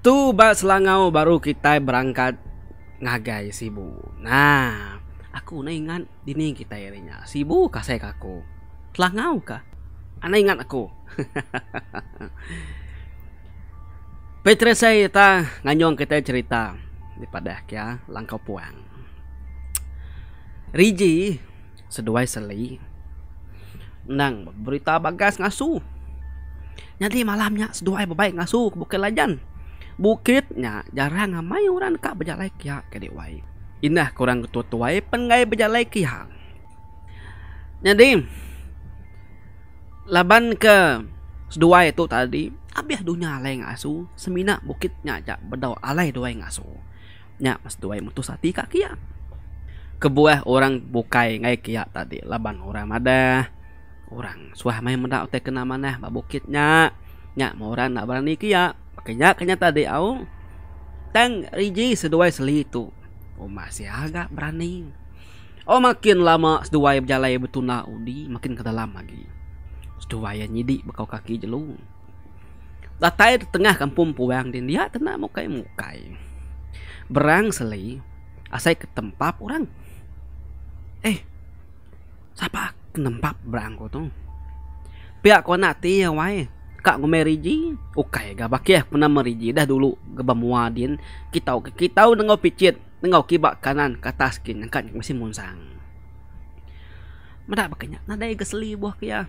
Tu ba Selangau baru kita berangkat ngagai sibu. Nah, aku na ingat dini kita irinya. Sibu ka saya ka aku. Selangau ka? Ana ah, ingat aku. Petra saya ta nganyong kita cerita di padah ya, Langkau Puang. Riji seduai seli. Nang berita bagas ngasu. Nanti malamnya seduai bebaik ngasu ke bukit lajan bukitnya jarang ramai ha, orang kak berjalan kia kedek wai inah kurang ketua tua wai pengai berjalan kia jadi laban ke dua itu tadi habis dunia alai ngasu semina bukitnya aja bedau alai dua ngasu nya mas dua mutus hati kak kia kebuah orang bukai ngai kia tadi laban orang ada orang suah mai mendak te kena mana ba bukitnya nya mau orang nak berani kia Makanya kenyata di au tang riji seduai seli itu. Oh masih agak berani. Oh makin lama seduai berjalan betuna udi oh, makin ke dalam lagi. Seduai nyidi bekau kaki jelung. Latai di tengah kampung puang dan dia tenang mukai mukai. Berang seli asai ke tempat orang. Eh, siapa ke tempat berang kau tu? Pihak kau nak tiang ya, wai kak ngome riji ukai ga bakia ah, pernah meriji dah dulu ke bamuadin kita kita nengau picit nengau kibak kanan ke atas kin nengkan masih munsang madak bakanya nada gesli buah kia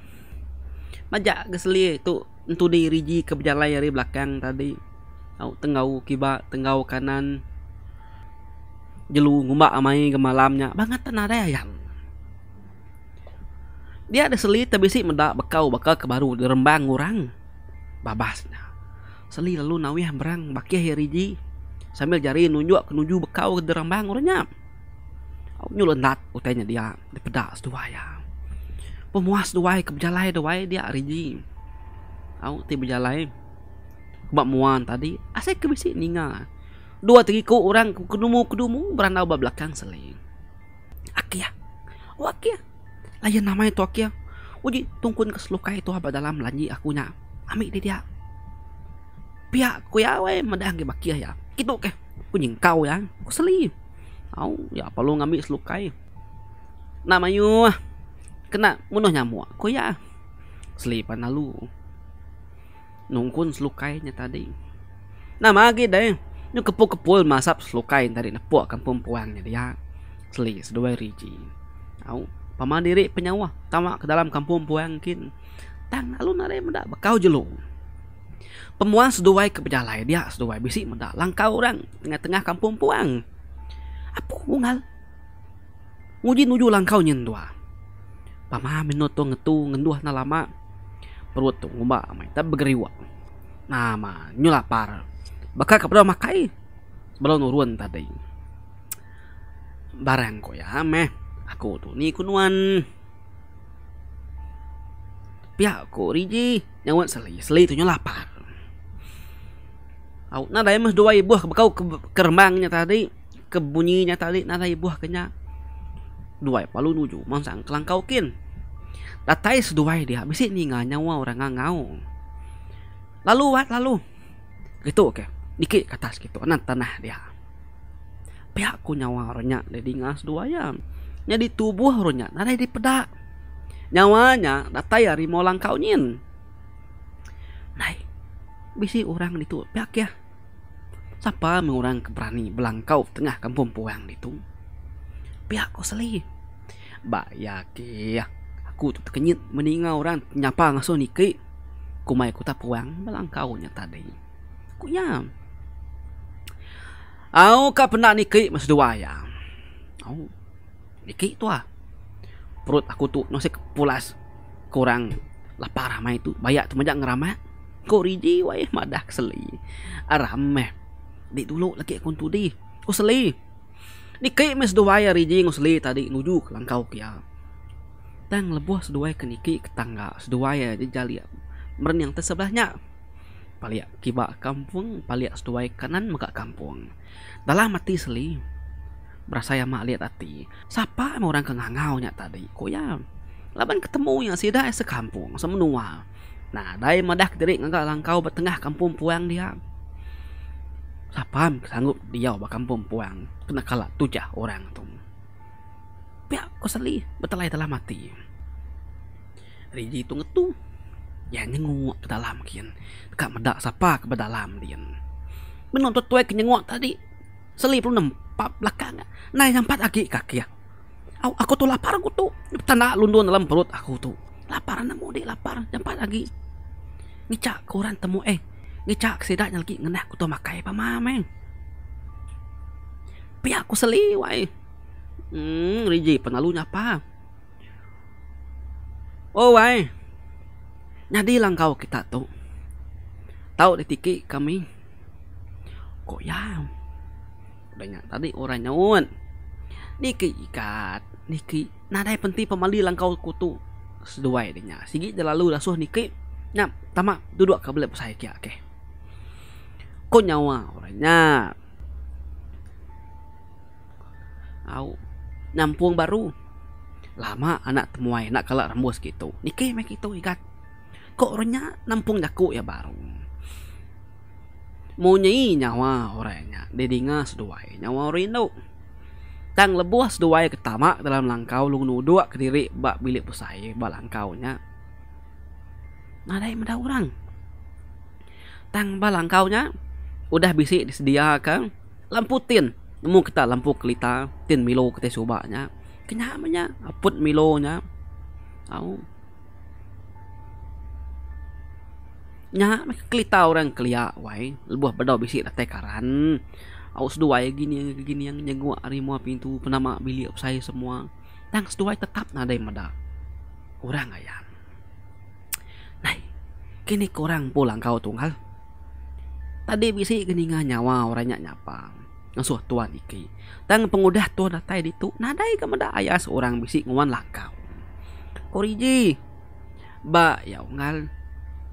majak gesli tu entu di riji ke berjalan dari belakang tadi au tengau kibak tengau kanan jelu ngumbak amai ke malamnya banget tenar ayam dia ada seli tapi sih mendak bekau bakal kebaru di rembang orang babas seli lalu nawi hamberang baki hiriji ya sambil jari nunjuk kenuju bekau ke derambang urangnya au nyu lendat utanya dia di pedas dua ya pemuas dua ke berjalan dua dia riji au ti berjalan kebak muan tadi asai kebisi ninga dua tiga orang kedumu kedumu beranau ba belakang seli akia wakia lain namanya tu akia uji tungkun keselukai tu apa dalam lanji akunya ambil dia dia pihak ku ya we medah ke bakiah ya kita ke kunjing kau ya ku seli au ya perlu ngambil selukai namanya ah. kena munuh nyamuk ku ya seli panalu nungkun selukainya tadi nama lagi deh ya. nyu kepo kepo masap selukai tadi nepuak kampung puangnya dia ya. seli sedua riji au pamandiri penyawa tamak ke dalam kampung puang kini datang lalu nare mendak bekau jelu pemuang seduai ke pejalai dia seduai bisi mendak langkah orang tengah-tengah kampung puang apa ungal uji nuju langkau nyendua pama minoto ngetu ngenduah na lama perut tu ngumba amai tak begeriwa nama nyulapar bakal kepada makai sebelum nurun tadi barang ko ya meh aku tu ni kunuan tapi aku riji nyawa selai selai itu lapar aku nak dah emas dua ibu kau ke kermangnya tadi ke bunyinya tadi nak ibu kenya dua palu nuju mansang kelangkau kin datai sedua dia habis ini nggak nyawa orang nggak ngau lalu wat lalu gitu oke okay. Niki ke atas gitu anak tanah dia pihakku nyawa renyak jadi ngas dua ya jadi tubuh renyak nanti di pedak nyawanya datay ari mau langkau nyin nai bisi orang ditu pihak ya siapa mengurang keberani belangkau tengah kampung puang ditu pihak kau seli ba ya ke ya aku tu kenyit meninggal orang nyapa ngaso niki kumai kota puang belangkau nya tadi ku ya au ka pernah niki masdua ya au niki tuah perut aku tu no sek pulas kurang lapar ramai tu banyak tu banyak ngerama kau riji wayah madah seli arame ah, di dulu lagi aku tu di kau seli ni kai mes do wayah riji ngus seli tadi nuju langkau kia ya. tang lebuah seduai ke niki ke tangga seduai ya di jali meren yang tersebelahnya paliak kibak kampung paliak seduai kanan muka kampung dalam mati seli berasa yang mak lihat hati. Siapa orang kengangau nya tadi? Ko ya. Laban ketemu yang sida sekampung semenua. Nah, dai madah diri ngagak langkau bertengah kampung puang dia. Sapam sanggup dia ba kampung puang. Kena kala tujah orang tu. Pia ko seli betelai telah mati. Riji tu ngetu. Yang nyenguak ke dalam kian. Kak medak sapa ke dalam dia. Menuntut tuai kenyenguak tadi selip lu nempa belakang nah yang empat lagi kaki ya aku, aku tuh lapar aku tuh tanda lundun dalam perut aku tuh lapar nemu di lapar yang empat lagi ngicak koran temu eh ngicak sedaknya lagi ngenah aku tuh makai apa mameng eh. tapi aku seliwai hmm riji penalunya apa oh wai jadi langkau kita tuh tahu detik kami kok yang ดังนั้นตอนนี้โอรายนวลนี่คืออีกาดนี่คือน่าได้พันที่พมาลีลังเกากูตุสด้วยดังนั้นสิ่งที่จะลาลูลาสุนี่คือนั่นตามะดูดวกกับเล็บใส่เกียร์แกคนยาวโอรายนาเอานำพวงบารู lama anak temuai nak kalah rembus gitu ni ke mek itu ikat kok renya nampung jaku ya barung Munyai nyawa orangnya Dedinga seduai nyawa rindu Tang lebuah seduai ketama dalam langkau lung nudua ke diri bak bilik pusai bak langkau nya. Nadai meda orang. Tang bak langkau nya udah bisi disediakan lampu tin. Mu kita lampu kelita tin milo kita subaknya. Kenapa nya? Aput milo nya. Au. Oh. nya kelita orang kelia wai lebuh bedau bisik teh karan aus dua ya gini yang gini yang nyegua rimua pintu penama bili saya semua tang sedua tetap nadai meda orang ayam nah kini kurang pulang kau tunggal tadi bisi geninga nyawa orangnya nyapa ngasuh tuan iki tang pengudah tuan datai ditu nadai ke meda ayah seorang bisi nguan lah kau koriji ba ya ungal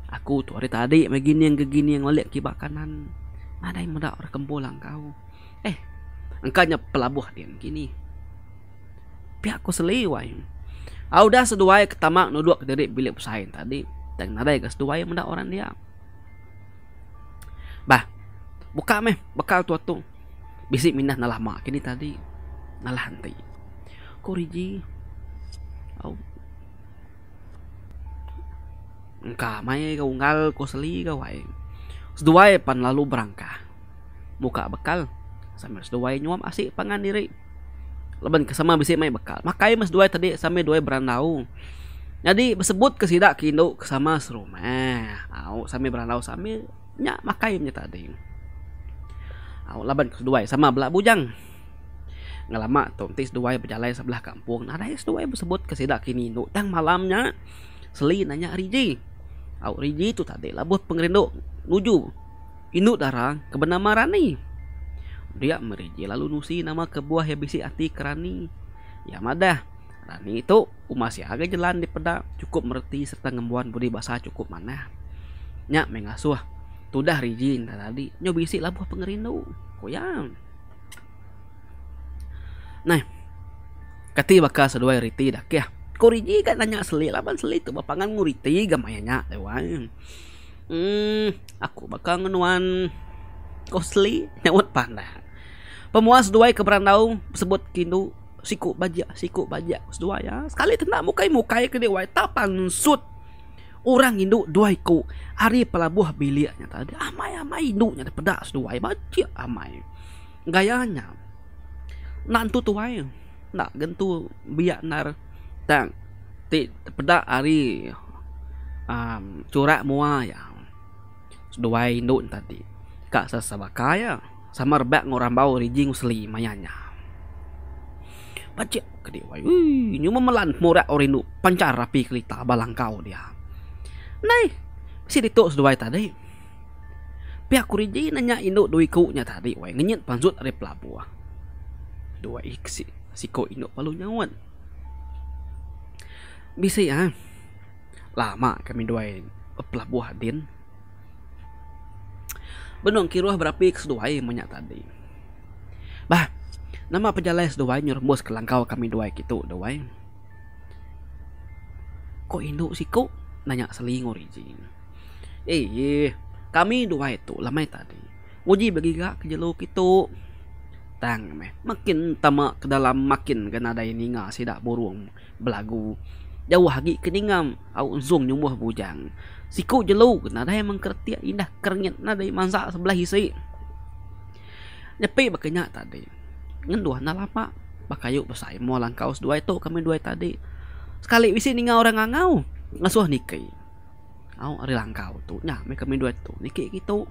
Aku tu hari tadi begini yang begini yang lelik kibak kanan. Mana yang mendak orang kembul eh, engkau? Eh, engkanya pelabuh dia begini. Pihak aku seliwai. Aku dah seduai ketamak nuduk ke diri bilik pesaing tadi. Tak nadai ke seduai mendak orang dia. Bah, buka meh bekal tua tu. Bisik minah nalah mak kini tadi. Nalah henti. Kau riji. Aku engka may ga unggal ko seli ga wae seduae pan lalu berangka buka bekal sambil seduae nyuam asi pangan diri leban kesama bisi may bekal makai mas duae tadi sampai duae berandau jadi disebut ke sidak kindo kesama serumah au sambil berandau sambil nya makai nya tadi au leban kesduae sama belak bujang ngalama tontis duae berjalan sebelah kampung nah dai duae disebut ke sidak kini dang malamnya seli nanya rijing Auriji itu tadi labuh pengrendo nuju induk darang ke rani. Dia meriji lalu nusi nama ke buah ya bisi ati kerani. Ya madah. Rani itu umasi agak jalan di peda cukup merti serta ngembuan budi bahasa cukup mana. Nyak mengasuh. Tudah rijin tadi nyobisi labuh pengerindu. Koyang. Nah. Kati bakal sedua riti dah ya. kuriji kan nanya seli laban lah, seli tu bapak kan nguriti gamayanya lewan hmm aku bakal nguan kosli nyawut panda pemuas duai keberandau sebut kindu siku baja siku baja dua ya sekali tenang mukai mukai ke dewai tapan sud orang induk duai ku hari pelabuh biliknya tadi amai amai induknya pedas duai baca amai gayanya nantu tuai nak gentu biak nar datang ti pedak hari um, curak mua ya dua induk tadi kak sasabaka kaya sama rebak orang bau rijing usli mayanya pacik kedi wai nyu memelan murak orindu pancar rapi kelita balangkau dia nai si ditu sedua tadi pihak kuriji nanya induk dui ku nya tadi way nyet panjut ari pelabuh ah. dua iksi siko induk palu nyawan Bisa ya Lama kami duai lah, Pelabuh din Benung kiruah berapi kesuduai Menyak tadi Bah Nama pejalan seduai nyurmus ke langkau kami duai gitu duai. Kok induk sih kok? Nanya selingur izin. Eh, kami dua itu lamai tadi. Uji bagi gak ke jelo kita. Tang meh, makin tamak ke dalam makin kena ada ini ngah sidak burung belagu jauh hagi keningam au zong nyumbuh bujang siku jelu kena dah memang kerti indah kerengit na dai mansa sebelah hisai nepi bakanya tadi ngendua na lama bakayu besai mo langkau dua itu kami dua tadi sekali wisi ninga orang ngangau ngasuh nikai au ari langkau tu nya me kami dua tu nikai gitu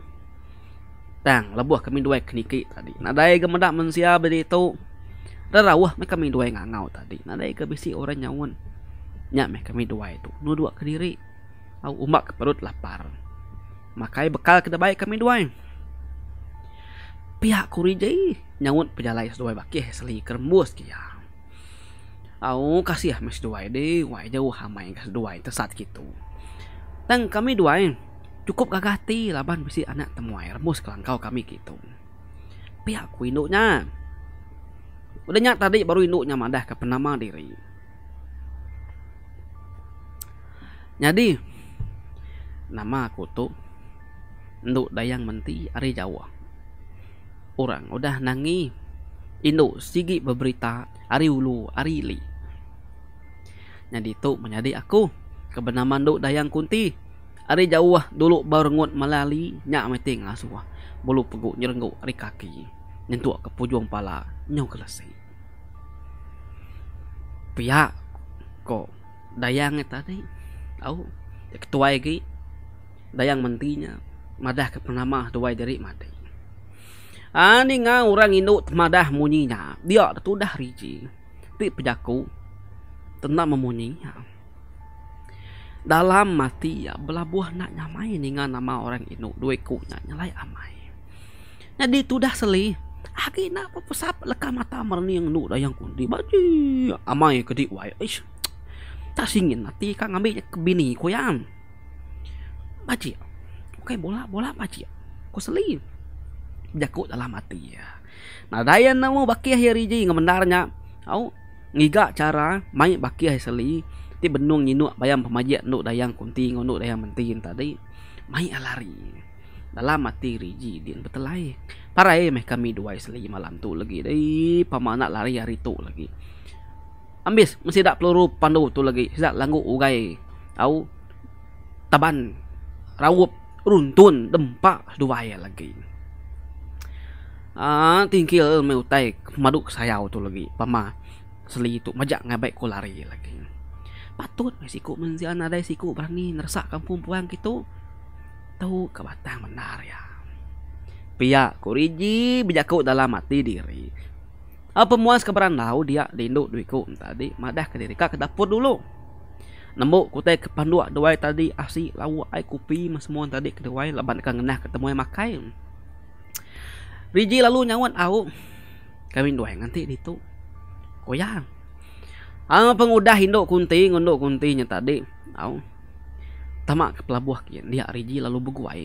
tang labuh kami dua kenikai tadi na dai gemedak mensia beritu Rarawah mereka minduai ngangau tadi Nadai ke bisi orang nyawun nyak meh kami dua itu nu dua ke diri au umak ke perut lapar makai bekal kita baik kami dua pihak kurijai nyawut pejalai sedua baki seli kermus kia au kasih ah mes dua de wai jauh hamai ah ke sedua itu saat gitu dan kami dua cukup gagati laban bisi anak temuai remus kelangkau kami gitu pihak kuinduknya udah nyak tadi baru induknya madah ke penama diri jadi nama aku tuh Nduk Dayang Menti Ari Jawa orang udah nangi Indo sigi berberita Ari Ulu Ari Li jadi itu menjadi aku kebenaman Nduk Dayang Kunti Ari Jawa dulu barengut melali nyak meting asuh lah bulu peguk nyerenggu Ari kaki nyentuk ke pujung pala nyau kelesi pihak kok Dayang tadi Au, ya ketua iki dayang mentinya madah ke penama tuai dari mati. Ani nga orang indo madah muninya. Dia tudah riji. Ti pejaku tenang memuninya. Dalam mati ya belabuh nak nyamai dengan nama orang indo dueku nak nyalai amai. Jadi tudah seli. Aki nak pesap leka mata merni yang nu dayang kundi baju amai kedi wai. Ish ta suy nanti là tí các ngắm bị bị nỉ của em ba triệu ok bố la bố la ya nah đây anh nào bác kia hiri gì ngắm ngiga cara eh, mai bác kia hiri sali ti benung nyinu, nuak bayam pemajian nuak dayang kunti ngon dayang mentiin tadi mai alari lah dalam mati riji dien betelai eh. parai meh kami dua sali malam tu lagi dei pamanak lari hari tu lagi Ambis masih dak peluru pandu tu lagi. Sedak langgu ugai. Au taban rawup runtun dempa dua lagi. Ah tingkil meutai madu sayau tu lagi. Pama seli itu majak ngabai ko lari lagi. Patut risiko menzian ada risiko berani nersak kampung puang gitu. Tahu ke batang benar ya. Pia kuriji bijakku dalam mati diri pemuas ke beranau dia linduk duiku tadi madah ke diri kak ke dapur dulu nemu kutai ke pandua duai tadi asi lawa ai kopi semua tadi ke duai laban ke ngenah ketemu ai makai riji lalu nyawan au kami duai nanti ditu koyang Ama pengudah hindu kunti ngundu kuntinya tadi au tamak ke pelabuh kian dia riji lalu beguai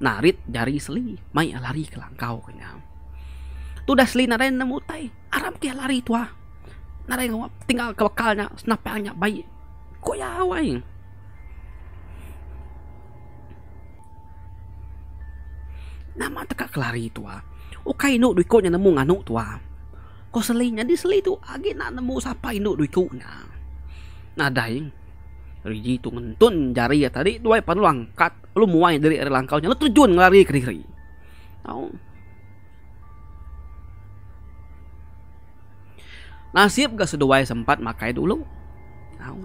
narit jari seli mai lari ke langkau kenyang tudas li naren na mutay aram kaya lari tua ah. naren tinggal kawakalnya snapelnya bayi kuya away nama teka kelari tua ah. oh, ukay no duiko nya nemu nganu tua ah. ko selinya di seli tu agi na nemu sapa ino duiko nya nadaing Riji itu ngentun jari ya tadi dua panu angkat lu muai dari air langkau nya lu terjun ngelari kiri kiri tau oh. nasib gak seduai sempat makai dulu nah,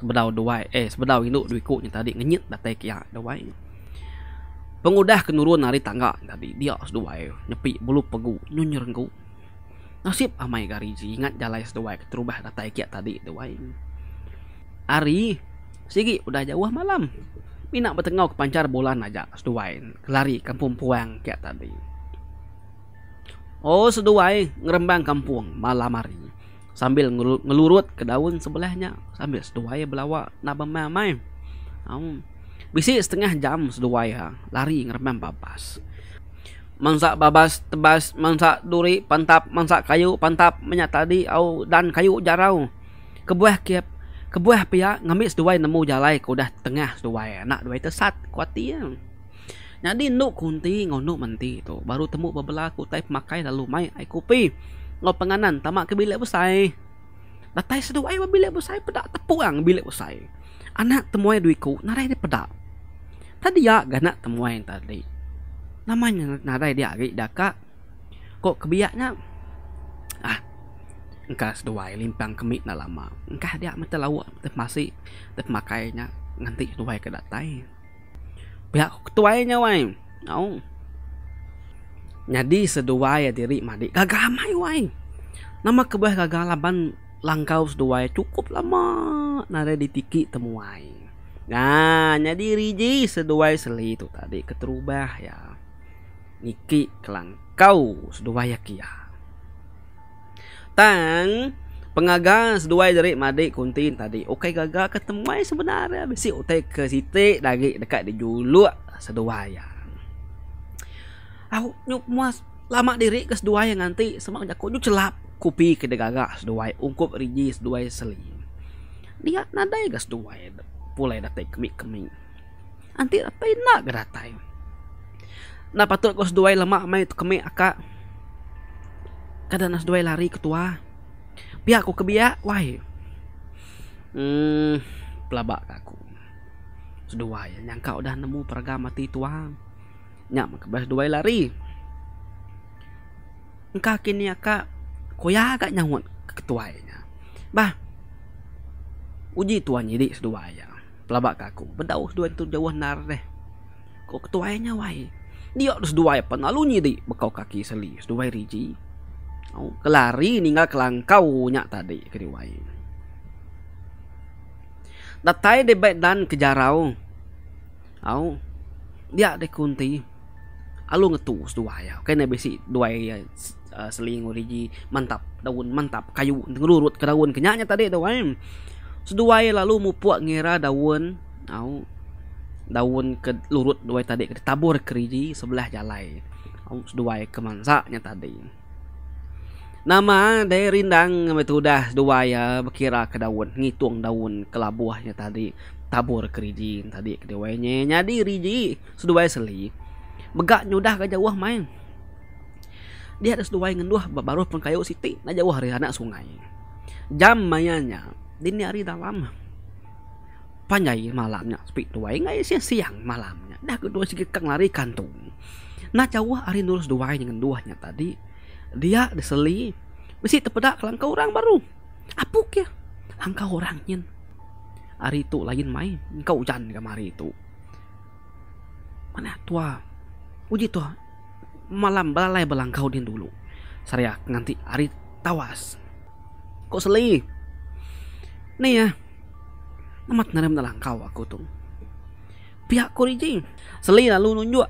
sebedau duai eh sebedau itu duiku yang tadi ngenyit datai kia duai pengudah kenurun nari tangga tadi dia seduai nyepi bulu pegu nyunyur ngu nasib amai gariji ingat jalai seduai keterubah datai kia tadi duai Ari, sigi udah jauh malam. Minak bertengau ke pancar bola naja seduai kelari kampung puang kia tadi. Oh seduai ngerembang kampung malam hari sambil ngelurut ke daun sebelahnya sambil seduai belawa naba mamai um, bisi setengah jam seduai ha. lari ngermem babas mansak babas tebas mansak duri pantap mansak kayu pantap menyatadi au dan kayu jarau kebuah kiap kebuah pia ngambil seduai nemu jalai ku dah tengah seduai nak duai tersat kuatir jadi ha. nuk kunti ngonuk menti itu baru temu bebelah ku tai pemakai lalu mai ai kupi ngau penganan tamak ke bilik besai. Datai lah, sedu ai ba bilik besai pedak tepuang bilik besai. Anak temuai duiku narai dia pedak. Tadi ya gana temuai yang tadi. Namanya narai dia ari daka. Kok kebiaknya? Ah. Engkau sedu ai limpang kemit na lama. Engkau dia mata lawak tep masih tep makainya nganti tuai ke datai. Pihak tuainya wai. Oh. Jadi sedua ya diri madi gagama wai. Nama kebah gagal laban langkau sedua ya cukup lama nare ditiki temuai. Nah, jadi riji sedua seli itu tadi keterubah ya. Niki kelangkau sedua ya kia. Tang pengagang sedua dari madi kuntin tadi. Okey gagal ketemuai sebenarnya besi utai ke siti lagi dekat di julu sedua ya aku nyuk muas lama diri ke dua yang nanti semak jaku nyuk celap kupi ke degaga sedua ungkup riji sedua seli dia nadai ke sedua pulai datai kemik kemik nanti apa nak geratai nah patut ke sedua lemak mai itu kemik akak kadang nas dua lari ketua biar aku kebiak wahai hmm pelabak aku sedua yang kau udah nemu peraga mati tuang nak maka belas dua lari. Engka kini akak koya agak nyawut ketuanya. Bah. Uji tuan jadi sedua ya. Pelabak ke aku. Bentau sedua itu jauh nar deh. Kau ketuanya wai. Dia harus dua ya penalu nyiri bekau kaki seli sedua riji. Oh, kelari ninggal kelangkau nyak tadi kiri wai. Datai debat dan kejarau. Au. Oh, dia dekunti. kunti alu ngetus dua ya oke okay, nabi si dua ya uh, selingu riji mantap daun mantap kayu ngelurut ke daun kenyanya tadi dua ya sedua lalu mupuak ngira daun au daun ke lurut dua tadi ke tabur ke riji sebelah jalai au sedua kemansaknya tadi nama dari rindang itu dah dua ya berkira ke daun ngitung daun kelabuahnya tadi tabur keriji tadi kedewanya nyadi riji sedua seli begak nyudah gajah uah main dia ada sedua yang dua baru pun kayu siti na jauh hari anak sungai jam mayanya dini hari dalam panjai malamnya sepi tua ngai siang siang malamnya dah kedua sikit kang lari kantung na jauh ah, hari nulis dua yang dua nya tadi dia diseli besi tepedak langkah orang baru apuk ya langkah orang nyen hari itu lain main engkau hujan kemari itu mana tua Uji toh malam balai belangkau din dulu. Saya nganti ari tawas. Kok seli? Nih ya, amat nerem dalang aku tuh. Pihak koriji, seli lalu nunjuk.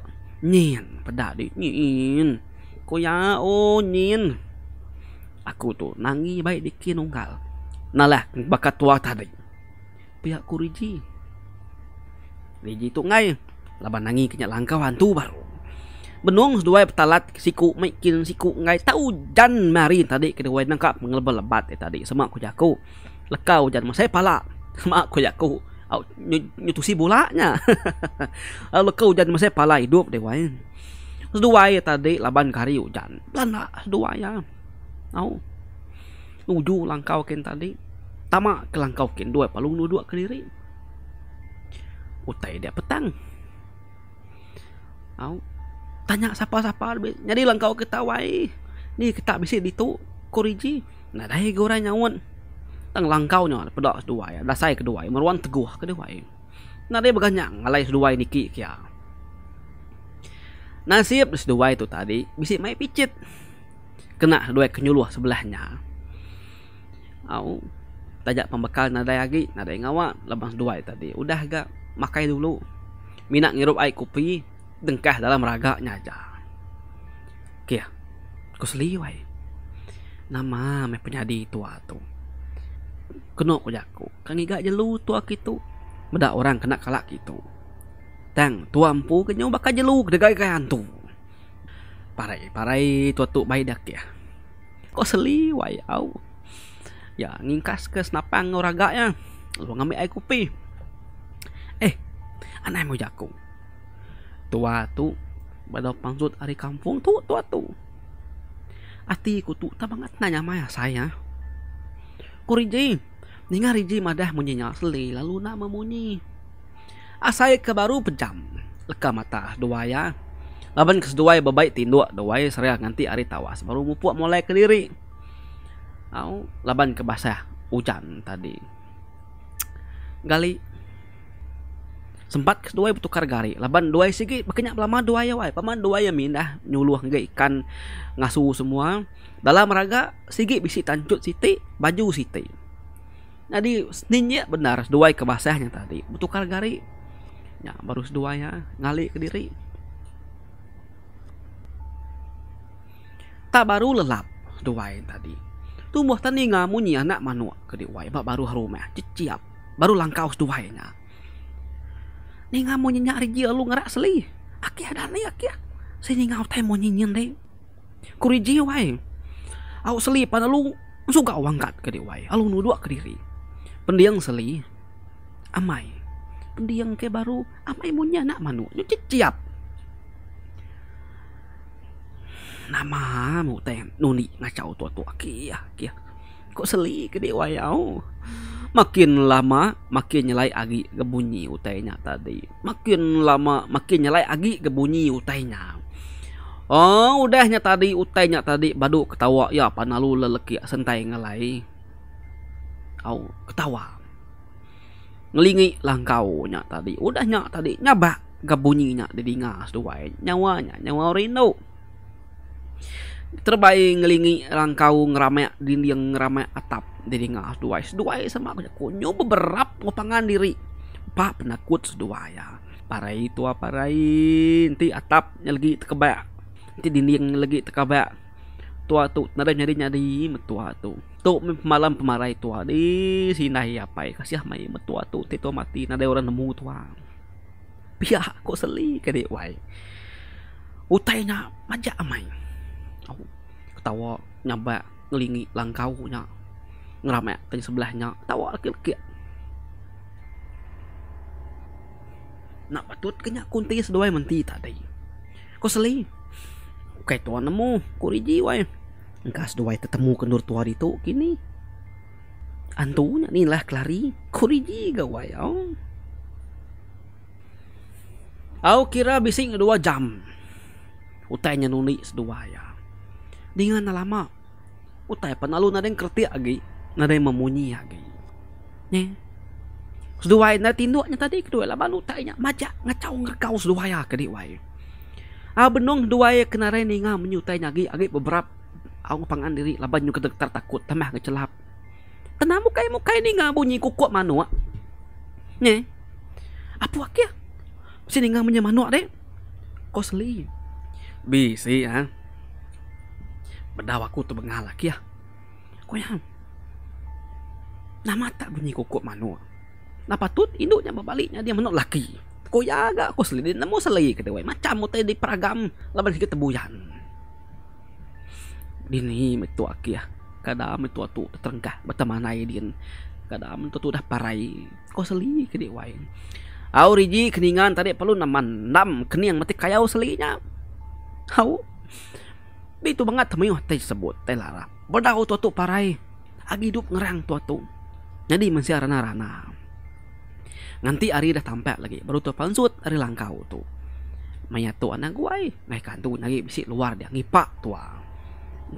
Nyin, pedadi, nyin. Koya, oh nyin. Aku tuh nangi baik dikin unggal. Nalah, bakat tua tadi. Pihak koriji. Riji tuh ngai, laban nangi kenyak langkau hantu baru. benung dua petalat siku makin siku ngai tahu jan mari tadi kena wai nangka mengelebel lebat eh, tadi semak ku jaku lekau jan masai pala semak ku jaku au nyutusi bolanya lekau jan masai pala hidup de wai dua ya tadi laban kari hujan lana lah, dua yang lah. au uju langkau ken tadi tama kelangkau ken dua palung dua keliri utai dia petang au tanya siapa-siapa jadi langkau kita wai ni kita bisa ditu kuriji nah dai gora nyawon tang langkau nyawon pada dua ya dah sai kedua ya meruan teguh kedua ya nah dai baganya ngalai kedua ini ki kia nasib kedua itu tadi bisa mai picit kena kedua kenyuluh sebelahnya au tajak pembekal nadai lagi nadai ngawa lebang dua tadi udah gak makai dulu minak ngirup air kopi dengkah dalam raga nyaja. Kia, ya, ku seliwai. Nama me penyadi tua tu. Kena ku jaku. Kang igak jelu tua kitu. Medak orang kena kalak kitu. Tang, tua ampu kenyo bakal jelu kedegai kai hantu. Parai, parai tua tu bai dak ya. Ku seliwai au. Ya, ngingkas ke senapang uraga ya. Lu ngambil air kopi. Eh, anai mau jaku. tua tu badau pangsut ari kampung tu tua tu ku tu tabangat nanya maya saya riji ninga riji madah munyinya seli lalu nama memunyi asai baru pejam leka mata ya laban ke ya babaik tindua duai serea nganti ari tawas baru mupuak mulai keliri au laban ke basah hujan tadi gali sempat kedua bertukar gari laban dua segi makanya lama dua ya wai paman dua ya mindah nyuluh ngge ikan ngasu semua dalam raga segi bisi tancut siti baju siti jadi ninya benar dua kebasahnya tadi bertukar gari ya baru dua ya ngali ke diri tak baru lelap dua tadi tumbuh tani ngamunya anak manua ke diwai baru harumah ya. ciciap baru langkaus dua ya ni nga mo nyinyak riji alu ngara asli aki ada ni aki ya. si ni nga utai mo nyinyin deh ku riji wai au seli pan alu suka wangkat ke wai alu nudu ke diri pendiang seli amai pendiang ke baru amai mo nyana manu nyucit ciap nama mu teh nuni ngacau tua tua ya, kia ya. kia kok seli ke dewa yau makin lama makin nyelai agi kebunyi utainya tadi makin lama makin nyelai agi kebunyi utainya oh udahnya tadi utainya tadi badu ketawa ya panalu leleki sentai ngelai kau oh, ketawa ngelingi langkau nya tadi udahnya tadi nyaba kebunyinya di dinga nyawanya nyawa rindu terbaik ngelingi langkau ngerame dinding ngerame atap dinding ngah dua is dua is sama aku kunyu beberap ngopangan diri pak penakut dua ya parai itu apa rai nanti atap lagi terkebak nanti dinding lagi terkebak tua tu nari nyari nyari metua tu tu malam pemarai tua di sini apa ya kasih mai metua tu tito mati nade orang nemu tua pihak kok seli kadek wai utainya majak amai tawa nyampe ngelingi langkaunya ngerame ke sebelahnya tawa laki-laki nak patut kenya kunti sedoai menti tadi kau seli kayak tua nemu kuriji wai enggak sedoai ketemu kendur tua itu kini antunya nih lah kelari kuriji gawai oh. Aku kira bising dua jam. Utainya nuni sedua ya dengan na lama utai panalo na rin kerti agi na rin mamunyi agi ne seduwa na tindu nya tadi kedua laban utai nya majak ngacau ngerkau seduwa ya ah kedi wai a ah, benong seduwa ya kena rin nga menyutai nya agi agi beberap aung pangan diri laban nyu kedek tertakut tamah ngecelap kena mukai mukai ni nga bunyi kukuk manua ah. ne apa wakil sini nga menyemanua deh kosli bisi ha Bedawaku tu mengalak ya. Ah. Koyang. Nama tak bunyi kukuk mana. Nah patut induknya berbaliknya dia menolak laki. Koyaga aku selidik nemu selagi kata wei. Macam mutai di peragam laban sikit tebuyan. Dini metu aki ya. Kada metu tu terenggah berteman ai din. Kada metu tu dah parai. Ko seli ke di wei. Au riji keningan tadi perlu naman nam kening mati kayau selinya. Au. Tapi tu banget temui waktu tersebut, teh lara. Berdau tu tu parai, abi hidup ngerang tu tu. Jadi masih arana rana. Nanti Ari dah tampak lagi, baru tu pansut Ari langkau tu. Maya tu anak guai, naik kantu lagi bisi luar dia ngipak tua.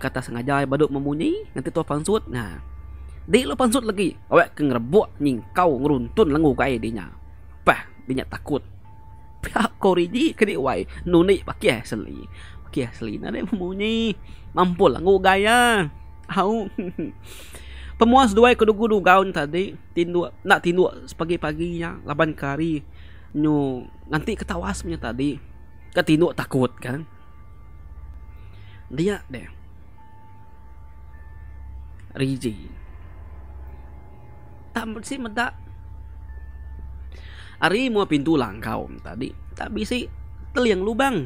Kata sengaja baru membunyi, nanti tu pansut nah. Di lo pansut lagi, awak kengerbuk nyingkau ngeruntun lenguh gai dinya. Pah, dinya takut. Pihak koriji kini wai, nuni pakai seli. Okey asli. Nanti mempunyai. Mampul lah. Ngok gaya. Lah. Hau. Pemuas dua kudu-kudu gaun tadi. Tindu. Nak tindu. Sepagi-paginya. Laban kari. Nyo. Nanti ketawas punya tadi. Ketindu takut kan. Dia deh. Riji. Tak mesti medak. Ari mau pintu langkau tadi. Tak bisa. Teliang lubang.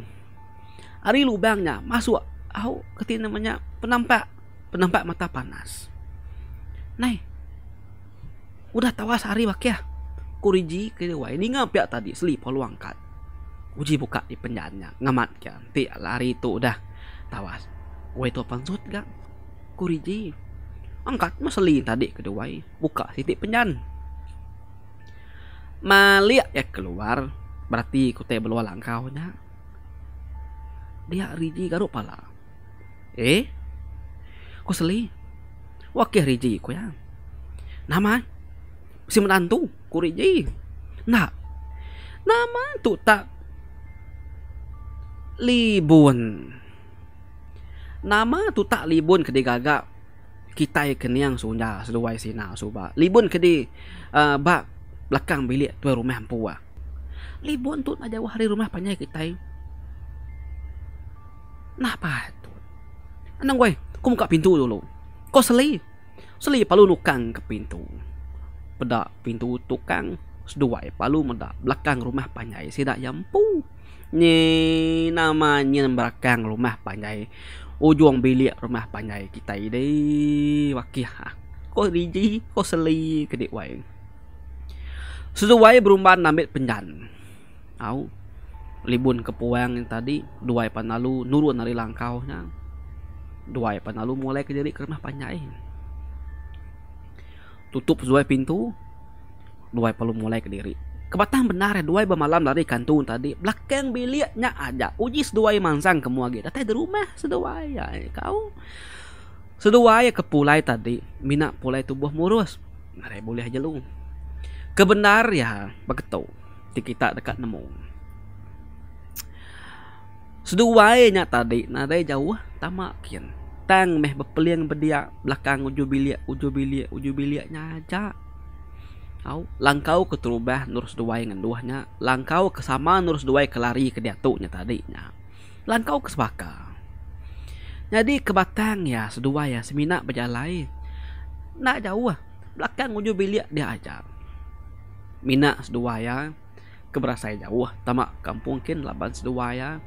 Ari lubangnya masuk au keti namanya penampak penampak mata panas. Nai. Udah tawas hari ya, Kuriji kedua ini ngapiak ya tadi selip luangkat. Uji buka di penjannya ngamat ya Ti lari itu udah tawas. wah itu pansut gak? Kuriji angkat meseli tadi kedua buka titik penjan. Maliak ya keluar berarti kutai belua langkaunya dia Riji garuk pala. Eh? Kau seli? Wakil Riji ku ya. Nama? Si menantu ku Riji. Nah. Nama tu tak libun. Nama tu tak libun ke gagak. Kita kena yang sunja seluai sina suba. Libun ke di uh, bak belakang bilik tu rumah hampu ah. Libun tu na hari rumah panjang kita. Nah patut. Anang gue, aku buka pintu dulu. Kau seli. Seli palu nukang ke pintu. Pedak pintu tukang. Seduai palu medak belakang rumah panjai. Sidak yampu. Ni namanya belakang rumah panjai. Ujung bilik rumah panjai kita ini. Wakih ha. Kau riji, kau seli ke dek wain. Seduai berumban ambil penjan. Au. Oh libun ke puang yang tadi dua ipan lalu nurun dari langkahnya dua ipan lalu mulai kejari kerana panjai tutup dua pintu dua ipan lalu mulai kediri kebatang benar ya dua bermalam dari kantun tadi belakang biliknya ada uji dua mansang ke muagi datang di rumah sedua ya eh, kau sedua ya ke pulai tadi minak pulai tubuh murus ngare boleh aja lu kebenar ya begitu kita dekat nemu Sudu wae nya tadi, nare jauh ah, tama pian. Tang meh bepeliang bedia belakang uju bilia uju bilia uju bilia nyaja. Au, langkau ke terubah nur sudu wae ngenduahnya, langkau ke sama nur sudu wae kelari ke dia nya tadi nya. Langkau ke sebaka. Jadi ke batang ya sudu ya semina bejalai. Nak jauh ah, belakang uju bilia dia aja. Mina sudu ya keberasa jauh ah, tamak kampung kin laban sudu ya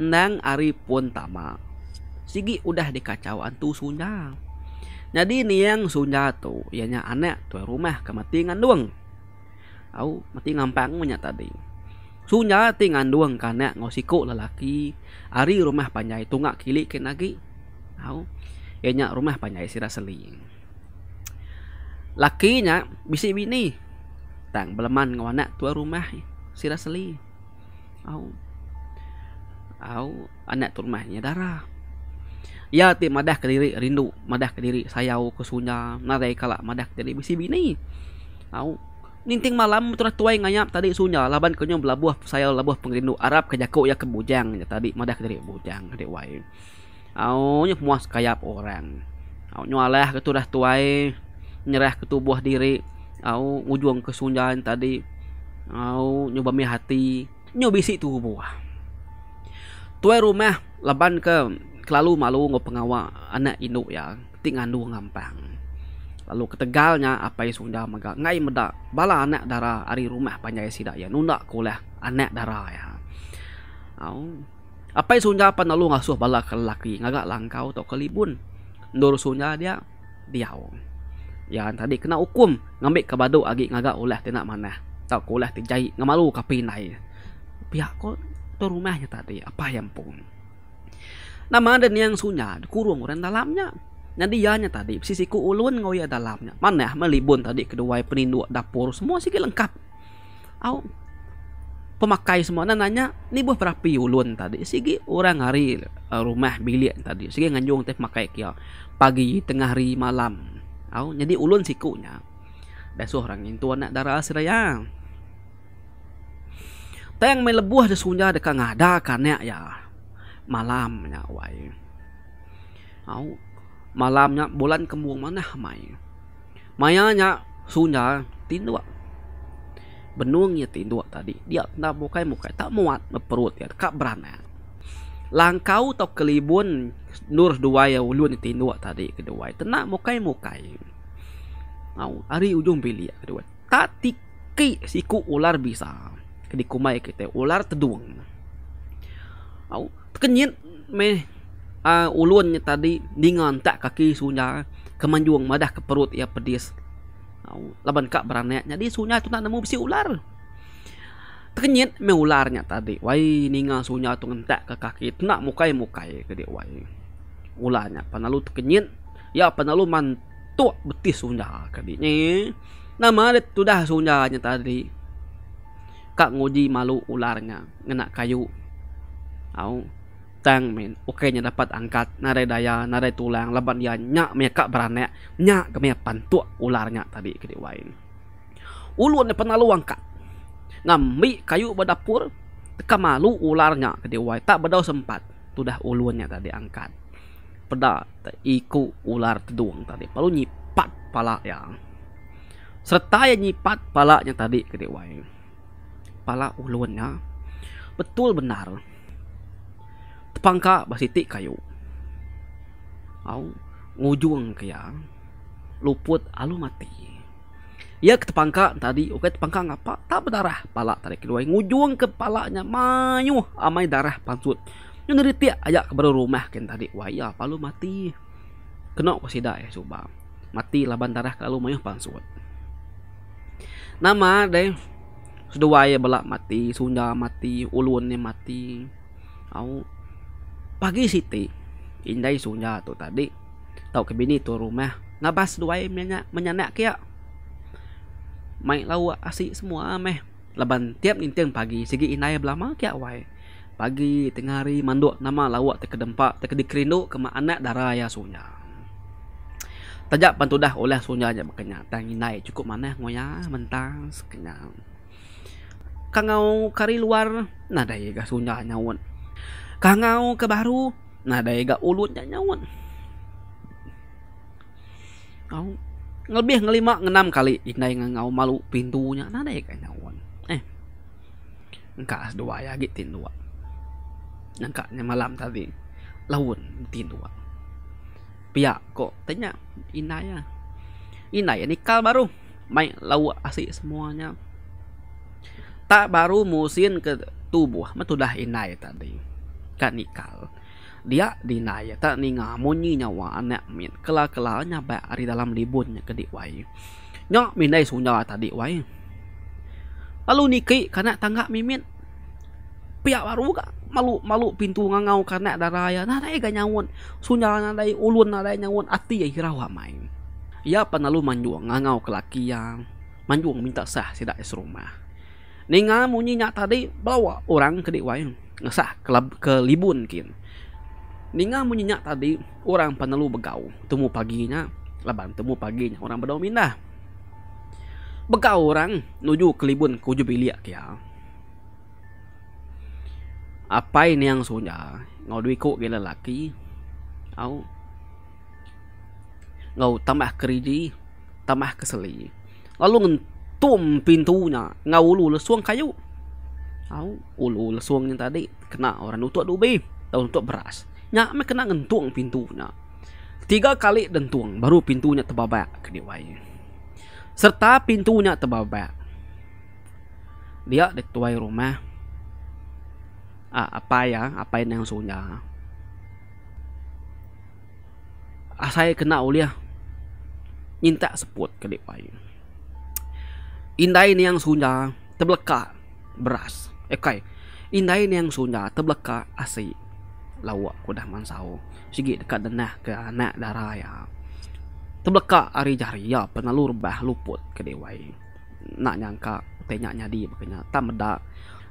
nang Ari pun tama sigi udah dikacau antu sunya jadi ni yang sunya tu ianya anak tu rumah kematian doang au mati ngampang punya tadi sunya tingan doang kanak ngosiko lelaki Ari rumah panjai tu ngak kilik ke nagi au ianya rumah panjai sira seling lakinya bisi bini tang beleman ngawana tua rumah sira seling au au anak turmahnya darah ya ti madah ke diri rindu madah ke diri sayau ke sunya narai kala madah ke diri bisi bini au ninting malam tu tuai nganyap tadi sunya laban ke nyom labuh sayau labuh pengrindu arab ke jakok ya ke bujang ya tadi madah ke diri bujang ade wai au nya puas kayap orang au nyualah ke tu dah tuai nyerah ke tubuh diri au ujuang ke sunya tadi au nyobami hati nyobisi tubuh tuai rumah leban ke kelalu malu ngau pengawa anak induk ya tinggal dua ngampang lalu ketegalnya apa yang sudah mega ngai meda bala anak dara hari rumah panjai sida ya nunda kulah anak dara ya au apa yang sudah apa nalu ngasuh bala ke laki ngagak langkau atau kelibun nur sunya dia diau ya tadi kena hukum ngambil ke badu agi ngagak oleh tenak mana tak kuliah tejai ngamalu kapinai pihak ko atau rumahnya tadi apa yang pun nama dan yang sunya kurung orang dalamnya nanti yanya tadi sisiku ulun ngoya dalamnya mana melibun tadi kedua peninduk dapur semua sih lengkap au pemakai semua nanya ini buah berapi ulun tadi sigi orang hari eh, rumah bilik tadi sigi nganjung teh pakai kia pagi tengah hari malam au jadi ulun sikunya besok orang itu anak darah seraya teng may lebuah di sunya de kangada kan ya malamnya wai au malamnya bulan kembung mana mai maya nya sunya tindua benung ya tindua tadi dia na bukai mukai tak muat perut ya kak berana langkau tau kelibun nur dua ya ulun tindua tadi kedua tena mukai mukai au ari ujung pilih kedua tak tiki siku ular bisa di kumai kita ular teduang au kenyit me uh, ulunnya tadi dingan tak kaki sunya kemanjuang madah ke perut ya pedis au laban kak berani jadi sunya tu nak nemu si ular kenyit me ularnya tadi wai ninga sunya tu ngentak ke kaki nak mukai mukai ke dia wai ularnya panalu kenyit ya panalu mantuk betis sunya ke dia nama dia tudah sunya tadi kak nguji malu ular nga ngena kayu au tang min oke nya dapat angkat nare daya nare tulang laban dia nya me kak berane nya ke me pantu ular nga tadi ke di wain uluan ne panalu angkat ngambi kayu badapur teka malu ular nya ke di wain tak bedau sempat tudah uluan nya tadi angkat peda iku ular tedung tadi palu nyipat pala ya serta ya nyipat palanya tadi ke di wain kepala ulunnya betul benar terpangka basitik kayu au ngujung kaya luput alu mati ia ketepangka tadi oke terpangka ngapa tak berdarah pala tadi kedua ngujung kepalanya mayu amai darah pantut nyeriti aja ke rumah kan tadi wah ya palu mati kena kusida ya coba mati laban darah kalau mayu pantut nama deh sudah wayah belak mati sunda mati ulun ni mati au pagi siti indai sunda tu tadi Tahu ke bini tu rumah ngabas dua menya menyanak kia mai lau asik semua meh laban tiap ninteng pagi segi inai belama kia wai pagi tengah hari manduk nama lawak terkedempak terkedikrindu ke mak anak darah ya sunya tajak pantudah oleh sunya nya bekenya tang inai cukup mana ngoya mentang sekenyang kangau kari luar nada ega sunya nyawon kangau ke baru nada ega ulut nyawon kau lebih ngelima ngenam kali ikna yang ngau malu pintunya nada ega nyawon eh engkak ya, dua ya gitu dua engkaknya malam tadi lawan tindua pihak kok tanya inaya inaya nikal baru main lawa asik semuanya ta baru musin ke tubuh metudah inai tadi kanikal dia dinai ta ni ngamunyi nyawa anak min kela kela nyaba ari dalam libunnya ke diwai nyok minai sunya tadi wai lalu niki karena tangga mimin pihak baru ga malu malu pintu ngangau karena ada raya nadai ga nyawun sunya nadai ulun nadai nyawun ati ya hirawa main ia penalu manjuang ngangau kelakian manjuang minta sah tidak es rumah Ninga munyi nyak tadi bawa orang ke dek wayang. Ngesah ke, ke libun kin. Ninga munyi nyak tadi orang penelu begau. Temu paginya, laban temu paginya orang bedau mindah. Begau orang nuju ke libun ke ujub ilia kia. Apa ini yang sunya? Ngodwi kok gila laki. Au. Ngau tambah keriji, tambah keseli. Lalu ngentuk tum pintunya ngau ulu lesuang kayu au ulu lesuang yang tadi kena orang nutu adu be tahun nutu beras nya me kena ngentuang pintunya tiga kali dentuang baru pintunya tebabak ke diwai serta pintunya tebabak dia dek tuai rumah ah, apa ya apa yang sunya ah, saya kena uliah minta sepuat ke diwai Indai ni yang sunya terbelaka beras. Okay. Eh, Indai ni yang sunya terbelaka asi lawak kudah mansau. Sigit dekat denah ke anak darah ya. Terbelaka hari jari ya penalur bah luput ke dewai. Nak nyangka tanya nyadi makanya tak meda.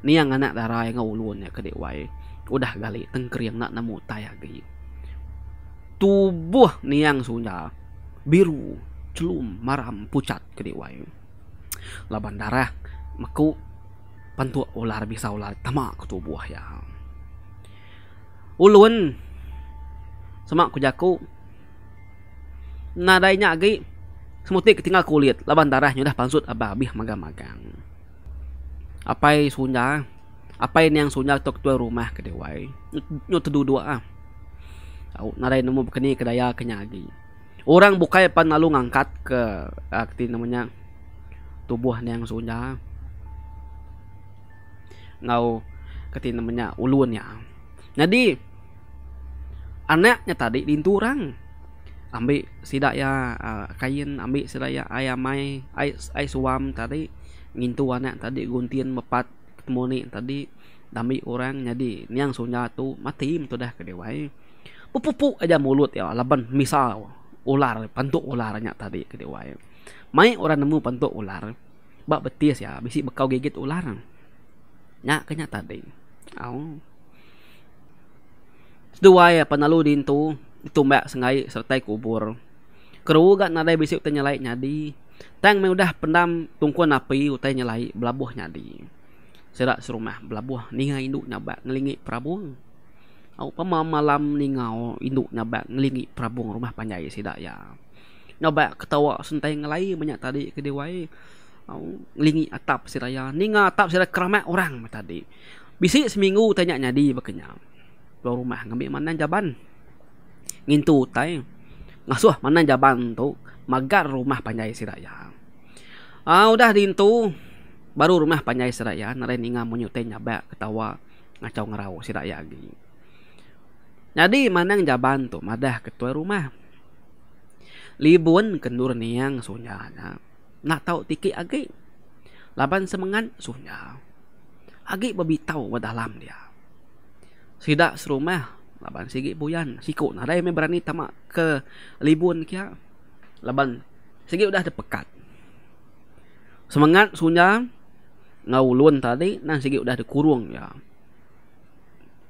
Ni yang anak darah yang ngulun ya ke dewai. Udah gali tengker yang nak nemu tayagi. Tubuh ni yang sunya biru celum maram pucat ke dewai ulah bandara meku pantu ular bisa ular tamak ke tubuh ya ulun semak ku jaku nadainya agi semutik tinggal kulit laban darahnya dah pansut abah abih magang magang apa yang sunya apa yang sunya tok tua rumah ke dewai nyut dua ah tahu nadai nemu kini kedaya kenyagi orang bukai panalu ngangkat ke akti ah, namanya tubuh ni yang sunya ngau keti namanya ulun ya jadi anaknya tadi linturang ambil sida ya kain ambil sida ya ayam ai ai suam tadi ngintu anak tadi guntian mepat moni tadi dami orang jadi niang sunya tu mati tu dah kedewai pupu pupu aja mulut ya laban misal ular pantuk ularnya tadi kedewai mai orang nemu pentuk ular bak betis ya bisi bekau gigit ular nak kenyak tadi au dua ya penalu din tu itu mbak sengai sertai kubur kru gak nadai bisi utanya lai nyadi tang me udah pendam tungku napi utanya lai belabuh nyadi serak serumah belabuh ninga induk nyabak ngelingi prabung au pama malam ningau induk nyabak ngelingi prabung rumah panjai sida ya nyoba ketawa sentai ngelai banyak tadi ke dewai au lingi atap siraya ninga atap sira keramat orang tadi bisi seminggu tanya nyadi bekenya luar rumah ngambil mana jaban ngintu tai ngasuh mana jaban tu magar rumah panjai siraya ah udah dintu baru rumah panjai siraya nare ninga munyute nyaba ketawa ngacau ngerau siraya lagi jadi mana jaban tu madah ketua rumah libun kendur niang sunya na nak tahu tiki agi laban semangan sunya agi babi tahu wadalam dia sida serumah laban sigi buyan siku nadai me berani tamak ke libun kia laban sigi udah dipekat semangat sunya ngaulun tadi nang sigi udah dikurung ya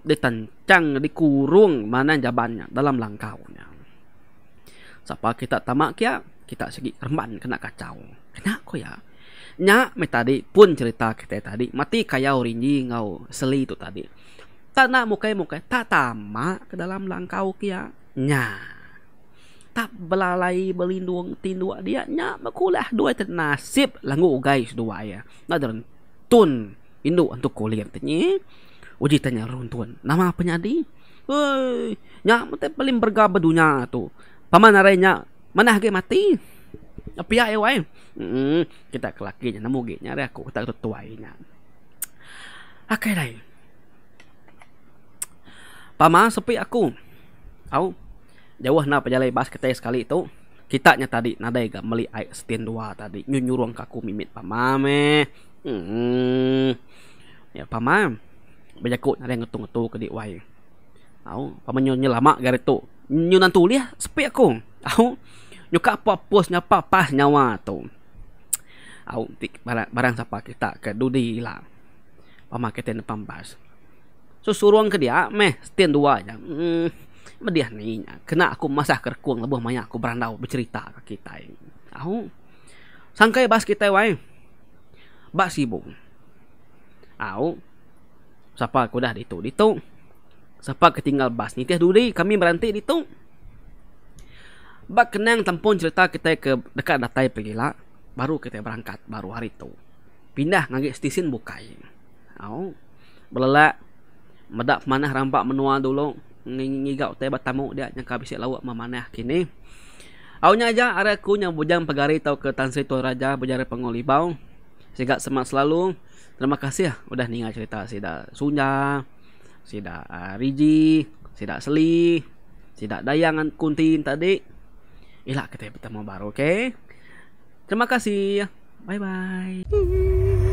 ditancang dikurung mana jabannya dalam langkaunya Siapa kita tamak kia, kita segi remban kena kacau. Kena ko ya. Nya me tadi pun cerita kita tadi mati kayau rinji ngau seli itu tadi. Tak nak mukai mukai tak tamak ke dalam langkau kia. Nya tak belalai belindung tindua dia nya makulah dua ternasib langu guys dua ya. Nak dan tun induk untuk kuliah tanya. Uji tanya runtun nama apa nyadi? Woi, nya mate paling bergabe dunia tu paman arainya manah ge mati tapi ya wae hmm kita kelaki nya namu ge nya re aku kita tuai nya akai dai paman sepi aku au jauh na pajalai bas ke sekali itu kita nya tadi nadai ga meli ai stin dua tadi nyunyurung kaku mimit pamame hmm ya paman banyak kok nari ngetu ngetu ke di wai au paman nyonya lama garitu nyo nan tuli lah, sepi ako aku nyo ka apa pos nya apa pas nyawa tu au tik barang, barang sapa kita ke dudi lah pama kita ne pambas so suruang ke dia meh stin dua aja mm, medih ni kena aku masah kerkuang lebih banyak aku berandau bercerita ke kita au sangkai bas kita wai bas sibuk au sapa aku dah ditu ditu Sapa ketinggal bas ni tiah duri kami berhenti di tu. Bak kenang tempon cerita kita ke dekat datai pergi Baru kita berangkat baru hari tu. Pindah ngaji stisin bukai. Au. Belelak medak mana rampak menua dulu ngigau teh batamu dia yang kabisik lawak memanah kini. Aunya aja areku yang bujang pegari tahu ke Tan Sri Raja bujar pengolibau. Sigak semak selalu. Terima kasih ya udah ninggal cerita sida. Sunya sidak uh, Riji, sidak Seli, sidak Dayangan Kuntin tadi. Ilah kita bertemu baru, oke? Okay? Terima kasih. Bye bye.